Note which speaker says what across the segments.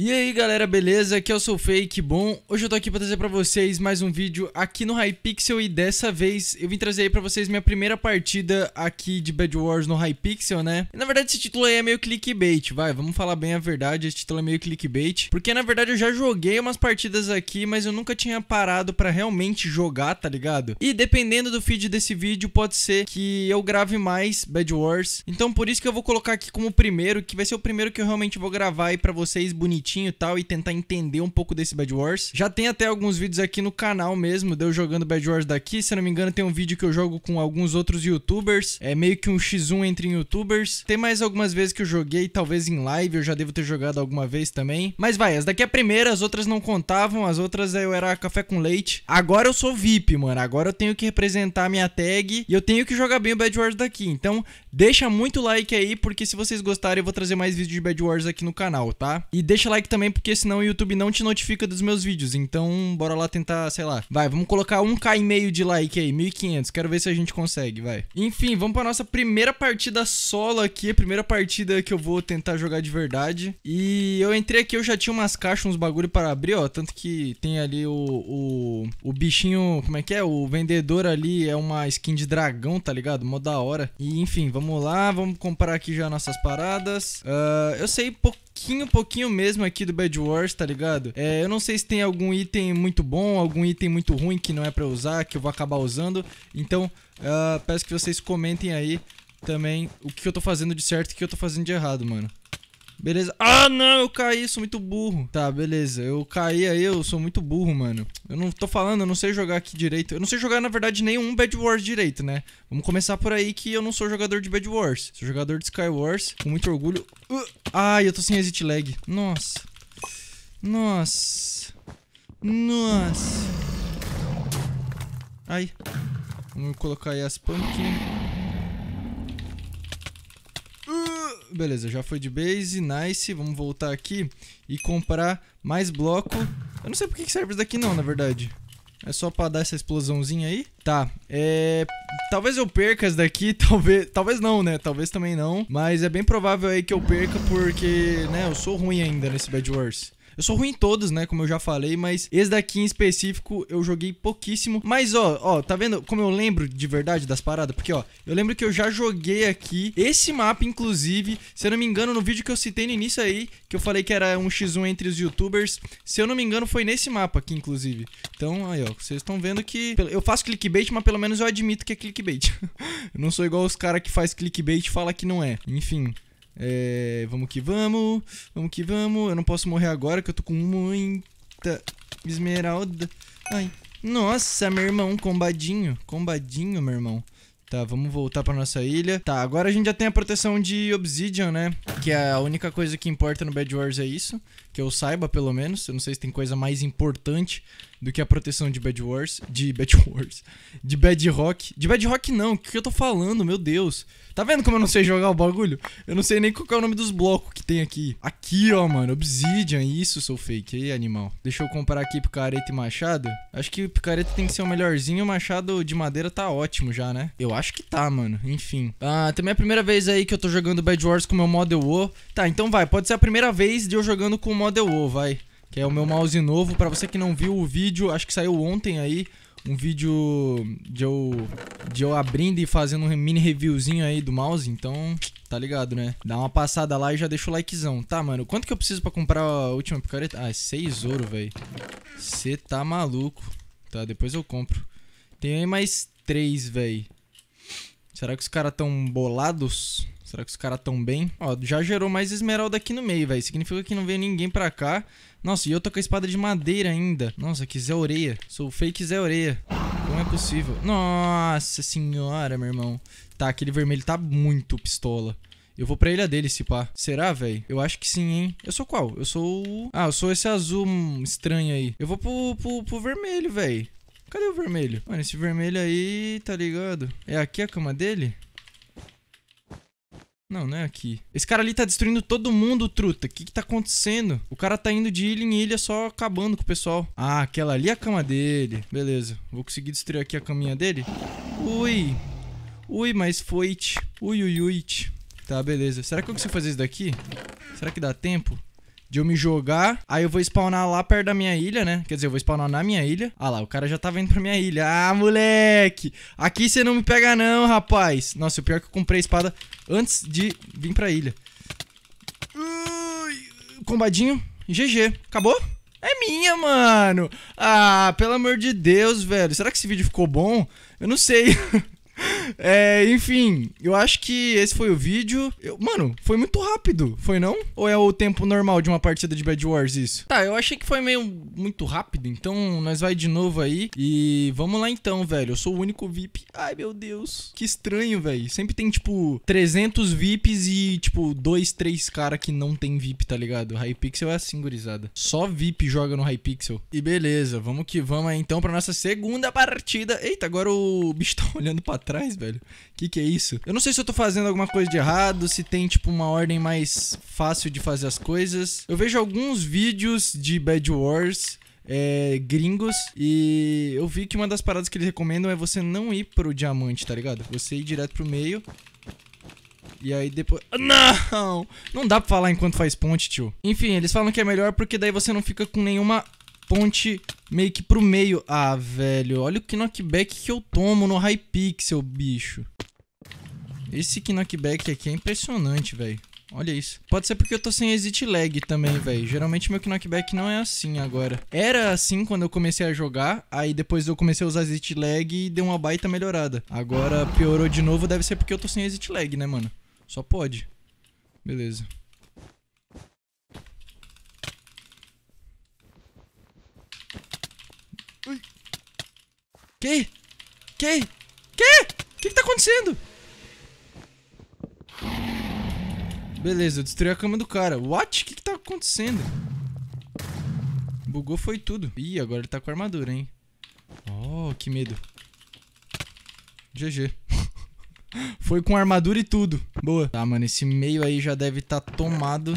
Speaker 1: E aí galera, beleza? Aqui é o Sou Fake, bom? Hoje eu tô aqui pra trazer pra vocês mais um vídeo aqui no Hypixel e dessa vez eu vim trazer aí pra vocês minha primeira partida aqui de Bad Wars no Hypixel, né? E, na verdade esse título aí é meio clickbait, vai, vamos falar bem a verdade, esse título é meio clickbait, porque na verdade eu já joguei umas partidas aqui, mas eu nunca tinha parado pra realmente jogar, tá ligado? E dependendo do feed desse vídeo, pode ser que eu grave mais Bad Wars, então por isso que eu vou colocar aqui como primeiro, que vai ser o primeiro que eu realmente vou gravar aí pra vocês bonitinho bonitinho e tal e tentar entender um pouco desse Bad Wars. Já tem até alguns vídeos aqui no canal mesmo, deu de jogando Bad Wars daqui. Se eu não me engano, tem um vídeo que eu jogo com alguns outros youtubers. É meio que um x1 entre youtubers. Tem mais algumas vezes que eu joguei, talvez em live, eu já devo ter jogado alguma vez também. Mas vai, as daqui é a primeira, as outras não contavam, as outras eu era café com leite. Agora eu sou VIP, mano. Agora eu tenho que representar a minha tag e eu tenho que jogar bem o Bad Wars daqui. Então, deixa muito like aí, porque se vocês gostarem, eu vou trazer mais vídeos de Bad Wars aqui no canal, tá? E deixa like like também, porque senão o YouTube não te notifica dos meus vídeos. Então, bora lá tentar, sei lá. Vai, vamos colocar 1k e meio de like aí, 1500. Quero ver se a gente consegue, vai. Enfim, vamos pra nossa primeira partida solo aqui, a primeira partida que eu vou tentar jogar de verdade. E eu entrei aqui, eu já tinha umas caixas, uns bagulho para abrir, ó. Tanto que tem ali o, o, o bichinho, como é que é? O vendedor ali é uma skin de dragão, tá ligado? Mó da hora. E enfim, vamos lá, vamos comprar aqui já nossas paradas. Uh, eu sei pouquinho, pouquinho mesmo aqui do Bad Wars, tá ligado? É, eu não sei se tem algum item muito bom, algum item muito ruim que não é pra usar, que eu vou acabar usando. Então, uh, peço que vocês comentem aí também o que eu tô fazendo de certo e o que eu tô fazendo de errado, mano. Beleza. Ah, não, eu caí, sou muito burro. Tá, beleza. Eu caí aí, eu sou muito burro, mano. Eu não tô falando, eu não sei jogar aqui direito. Eu não sei jogar, na verdade, nenhum Bad Wars direito, né? Vamos começar por aí que eu não sou jogador de Bad Wars. Sou jogador de Skywars, com muito orgulho. Uh, ai, eu tô sem exit lag. Nossa. Nossa. Nossa. Ai. Vamos colocar aí as pumpkins. Beleza, já foi de base, nice. Vamos voltar aqui e comprar mais bloco. Eu não sei porque que serve isso daqui não, na verdade. É só pra dar essa explosãozinha aí? Tá, é... Talvez eu perca essa daqui, talvez... Talvez não, né? Talvez também não. Mas é bem provável aí que eu perca porque, né, eu sou ruim ainda nesse Bad Wars. Eu sou ruim em todos, né? Como eu já falei, mas esse daqui em específico eu joguei pouquíssimo. Mas, ó, ó, tá vendo como eu lembro de verdade das paradas? Porque, ó, eu lembro que eu já joguei aqui esse mapa, inclusive. Se eu não me engano, no vídeo que eu citei no início aí, que eu falei que era um x1 entre os youtubers. Se eu não me engano, foi nesse mapa aqui, inclusive. Então, aí, ó, vocês estão vendo que... Eu faço clickbait, mas pelo menos eu admito que é clickbait. eu não sou igual os caras que faz clickbait e fala que não é. Enfim... É, vamos que vamos, vamos que vamos. Eu não posso morrer agora que eu tô com muita esmeralda. Ai, nossa, meu irmão, combadinho, combadinho, meu irmão. Tá, vamos voltar pra nossa ilha. Tá, agora a gente já tem a proteção de Obsidian, né? Que é a única coisa que importa no Bad Wars é isso. Que eu saiba, pelo menos. Eu não sei se tem coisa mais importante do que a proteção de Bad Wars. De Bad Wars. De Bad Rock. De Bad Rock não, o que eu tô falando, meu Deus. Tá vendo como eu não sei jogar o bagulho? Eu não sei nem qual é o nome dos blocos que tem aqui. Aqui, ó, mano, Obsidian, isso, sou fake. Aí, animal. Deixa eu comparar aqui picareta e machado. Acho que picareta tem que ser o melhorzinho, o machado de madeira tá ótimo já, né? Eu acho que tá, mano. Enfim. Ah, também é a primeira vez aí que eu tô jogando Bad Wars com o meu Model O. Tá, então vai. Pode ser a primeira vez de eu jogando com o Model O, vai. Que é o meu mouse novo. Pra você que não viu o vídeo, acho que saiu ontem aí. Um vídeo de eu, de eu abrindo e fazendo um mini reviewzinho aí do mouse. Então, tá ligado, né? Dá uma passada lá e já deixa o likezão. Tá, mano. Quanto que eu preciso pra comprar a última picareta? Ah, é 6 ouro, velho. Você tá maluco. Tá, depois eu compro. Tem aí mais 3, velho. Será que os caras tão bolados? Será que os caras tão bem? Ó, já gerou mais esmeralda aqui no meio, velho. Significa que não veio ninguém pra cá. Nossa, e eu tô com a espada de madeira ainda. Nossa, que Zé Oreia. Sou fake Zé Oreia. Como é possível? Nossa senhora, meu irmão. Tá, aquele vermelho tá muito pistola. Eu vou pra ilha dele, se pá. Será, velho? Eu acho que sim, hein? Eu sou qual? Eu sou... Ah, eu sou esse azul estranho aí. Eu vou pro, pro, pro vermelho, velho. Cadê o vermelho? Mano, esse vermelho aí, tá ligado? É aqui a cama dele? Não, não é aqui. Esse cara ali tá destruindo todo mundo, truta. O que que tá acontecendo? O cara tá indo de ilha em ilha só acabando com o pessoal. Ah, aquela ali é a cama dele. Beleza. Vou conseguir destruir aqui a caminha dele? Ui. Ui, mas foi. Ui, ui, ui. Tá, beleza. Será que eu consigo fazer isso daqui? Será que dá tempo? de eu me jogar. Aí eu vou spawnar lá perto da minha ilha, né? Quer dizer, eu vou spawnar na minha ilha. Ah lá, o cara já tá vindo pra minha ilha. Ah, moleque! Aqui você não me pega não, rapaz. Nossa, o pior é que eu comprei a espada antes de vir pra ilha. combadinho. GG. Acabou? É minha, mano. Ah, pelo amor de Deus, velho. Será que esse vídeo ficou bom? Eu não sei. É, enfim, eu acho que esse foi o vídeo. Eu, mano, foi muito rápido, foi não? Ou é o tempo normal de uma partida de Bad Wars isso? Tá, eu achei que foi meio muito rápido, então nós vai de novo aí. E vamos lá então, velho. Eu sou o único VIP. Ai, meu Deus. Que estranho, velho. Sempre tem, tipo, 300 VIPs e, tipo, dois, três cara que não tem VIP, tá ligado? Hypixel é assim, gurizada. Só VIP joga no Hypixel. E beleza, vamos que vamos aí então pra nossa segunda partida. Eita, agora o bicho tá olhando pra trás atrás, velho. Que que é isso? Eu não sei se eu tô fazendo alguma coisa de errado, se tem, tipo, uma ordem mais fácil de fazer as coisas. Eu vejo alguns vídeos de Bad Wars é, gringos. E eu vi que uma das paradas que eles recomendam é você não ir pro diamante, tá ligado? Você ir direto pro meio. E aí depois. Não! Não dá pra falar enquanto faz ponte, tio. Enfim, eles falam que é melhor porque daí você não fica com nenhuma ponte meio que pro meio. Ah, velho, olha o knockback que eu tomo no Hypixel, bicho. Esse knockback aqui é impressionante, velho. Olha isso. Pode ser porque eu tô sem exit lag também, velho. Geralmente meu knockback não é assim agora. Era assim quando eu comecei a jogar, aí depois eu comecei a usar exit lag e deu uma baita melhorada. Agora piorou de novo, deve ser porque eu tô sem exit lag, né, mano? Só pode. Beleza. Que? Que? Que? O que, que tá acontecendo? Beleza, eu destruí a cama do cara. What? O que, que tá acontecendo? Bugou foi tudo. Ih, agora ele tá com armadura, hein? Oh, que medo. GG. foi com armadura e tudo. Boa. Tá, mano, esse meio aí já deve estar tá tomado.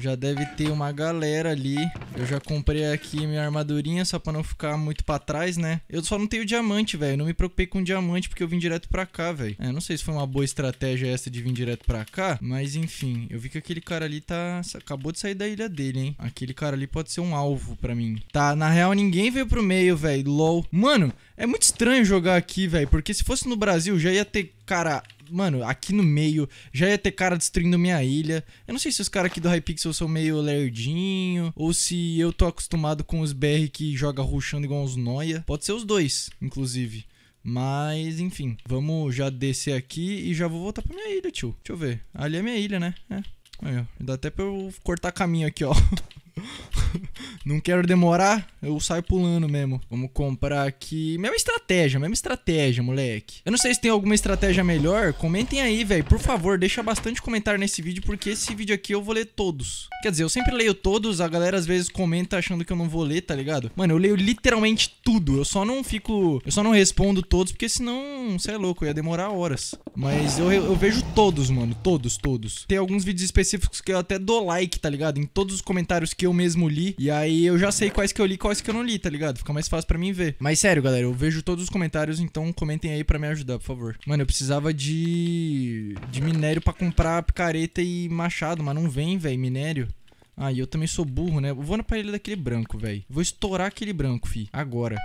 Speaker 1: Já deve ter uma galera ali. Eu já comprei aqui minha armadurinha só pra não ficar muito pra trás, né? Eu só não tenho diamante, velho. Não me preocupei com diamante porque eu vim direto pra cá, velho. É, não sei se foi uma boa estratégia essa de vir direto pra cá, mas enfim. Eu vi que aquele cara ali tá... Acabou de sair da ilha dele, hein? Aquele cara ali pode ser um alvo pra mim. Tá, na real ninguém veio pro meio, velho. LOL. Mano, é muito estranho jogar aqui, velho. Porque se fosse no Brasil já ia ter, cara mano, aqui no meio, já ia ter cara destruindo minha ilha. Eu não sei se os caras aqui do Hypixel são meio lerdinho, ou se eu tô acostumado com os BR que joga ruxando igual uns noia. Pode ser os dois, inclusive. Mas, enfim, vamos já descer aqui e já vou voltar pra minha ilha, tio. Deixa eu ver. Ali é minha ilha, né? É. Aí, ó. Dá até pra eu cortar caminho aqui, ó. não quero demorar, eu saio pulando mesmo. Vamos comprar aqui. Mesma estratégia, mesma estratégia, moleque. Eu não sei se tem alguma estratégia melhor. Comentem aí, velho. Por favor, deixa bastante comentário nesse vídeo, porque esse vídeo aqui eu vou ler todos. Quer dizer, eu sempre leio todos, a galera às vezes comenta achando que eu não vou ler, tá ligado? Mano, eu leio literalmente tudo. Eu só não fico. Eu só não respondo todos, porque senão, você é louco, eu ia demorar horas. Mas eu, eu vejo todos, mano. Todos, todos. Tem alguns vídeos específicos que eu até dou like, tá ligado? Em todos os comentários que eu mesmo li. E e aí eu já sei quais que eu li e quais que eu não li, tá ligado? Fica mais fácil para mim ver. Mas sério, galera, eu vejo todos os comentários, então comentem aí para me ajudar, por favor. Mano, eu precisava de de minério para comprar picareta e machado, mas não vem, velho, minério. Ah, e eu também sou burro, né? Eu vou na parede daquele branco, velho. Vou estourar aquele branco, fi. Agora.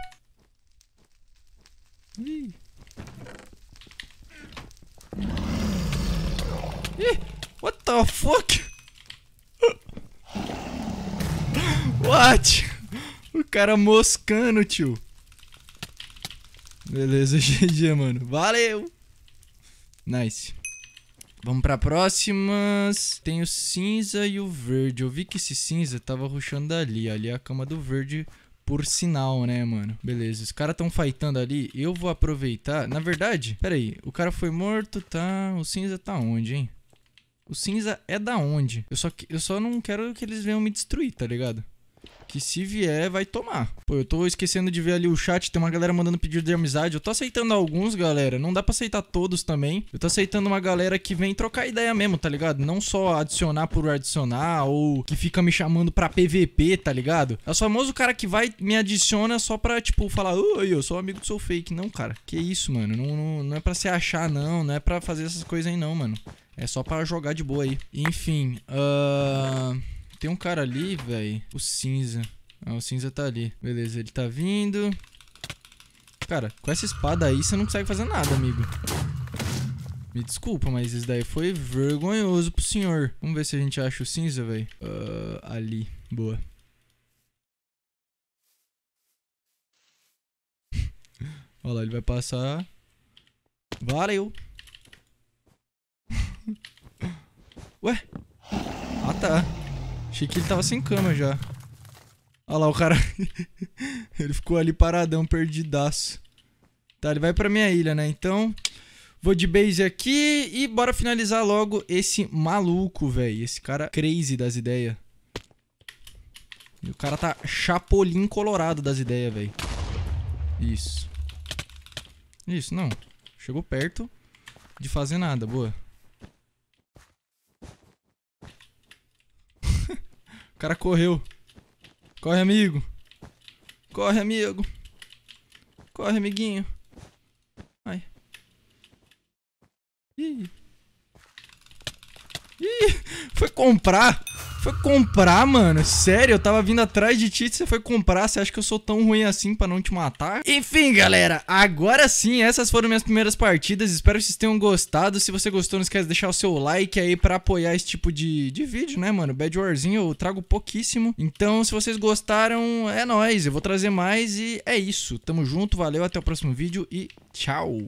Speaker 1: Ih. Ih. What the fuck? What? O cara moscando, tio. Beleza, GG, mano. Valeu! Nice. Vamos pra próximas. Tem o cinza e o verde. Eu vi que esse cinza tava ruxando ali. Ali é a cama do verde por sinal, né, mano? Beleza, os caras tão fightando ali. Eu vou aproveitar. Na verdade, pera aí. O cara foi morto, tá? O cinza tá onde, hein? O cinza é da onde? Eu só, eu só não quero que eles venham me destruir, tá ligado? que se vier, vai tomar. Pô, eu tô esquecendo de ver ali o chat, tem uma galera mandando pedido de amizade. Eu tô aceitando alguns, galera. Não dá pra aceitar todos também. Eu tô aceitando uma galera que vem trocar ideia mesmo, tá ligado? Não só adicionar por adicionar ou que fica me chamando pra PVP, tá ligado? É o famoso cara que vai me adiciona só pra, tipo, falar, oi, eu sou amigo do seu fake. Não, cara. Que isso, mano. Não, não, não é pra se achar, não. Não é pra fazer essas coisas aí, não, mano. É só pra jogar de boa aí. Enfim, ahn. Uh... Tem um cara ali, velho. O cinza. Ah, o cinza tá ali. Beleza, ele tá vindo. Cara, com essa espada aí você não consegue fazer nada, amigo. Me desculpa, mas isso daí foi vergonhoso pro senhor. Vamos ver se a gente acha o cinza, velho. Uh, ah, ali. Boa. Olha lá, ele vai passar. Valeu! Ué? Ah, tá. Achei que ele tava sem cama já. Olha lá, o cara... ele ficou ali paradão, perdidaço. Tá, ele vai pra minha ilha, né? Então, vou de base aqui e bora finalizar logo esse maluco, velho. Esse cara crazy das ideias. o cara tá chapolim colorado das ideias, velho. Isso. Isso, não. Chegou perto de fazer nada, boa. cara correu. Corre, amigo. Corre, amigo. Corre, amiguinho. ai, Ih. Ih, foi comprar. Foi comprar, mano? Sério? Eu tava vindo atrás de ti, você foi comprar, você acha que eu sou tão ruim assim para não te matar? Enfim, galera, agora sim, essas foram minhas primeiras partidas, espero que vocês tenham gostado. Se você gostou, não esquece de deixar o seu like aí para apoiar esse tipo de, de vídeo, né, mano? Bad Warzinho eu trago pouquíssimo. Então, se vocês gostaram, é nóis, eu vou trazer mais e é isso. Tamo junto, valeu, até o próximo vídeo e tchau!